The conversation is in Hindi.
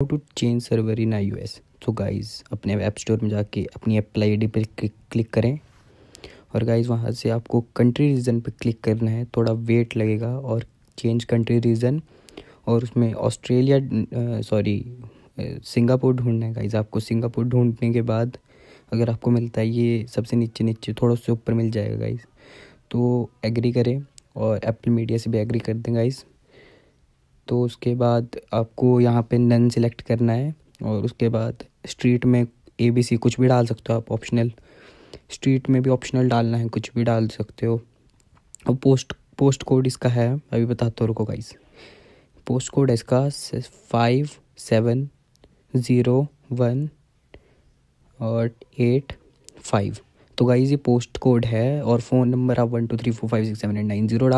how to change server in I so guys अपने ऐप स्टोर में जाके अपनी अप्लाई आई डी पर क्लिक करें और गाइज़ वहाँ से आपको कंट्री रीजन पर क्लिक करना है थोड़ा वेट लगेगा और चेंज कंट्री रीजन और उसमें ऑस्ट्रेलिया सॉरी सिंगापुर ढूंढना है गाइज़ आपको सिंगापुर ढूंढने के बाद अगर आपको मिलता है ये सबसे नीचे नीचे थोड़ा उससे ऊपर मिल जाएगा गाइज़ तो एग्री करें और एप्पल मीडिया से भी एग्री कर दें गाइज़ तो उसके बाद आपको यहाँ पे नन सिलेक्ट करना है और उसके बाद स्ट्रीट में ए बी सी कुछ भी डाल सकते हो आप ऑप्शनल स्ट्रीट में भी ऑप्शनल डालना है कुछ भी डाल सकते हो और पोस्ट पोस्ट कोड इसका है अभी बताता हूँ रुको गाइस पोस्ट कोड है इसका फाइव सेवन ज़ीरो वन और एट फाइव तो गाइज़ ये पोस्ट कोड है और फ़ोन नंबर आप one two three four five six seven eight nine zero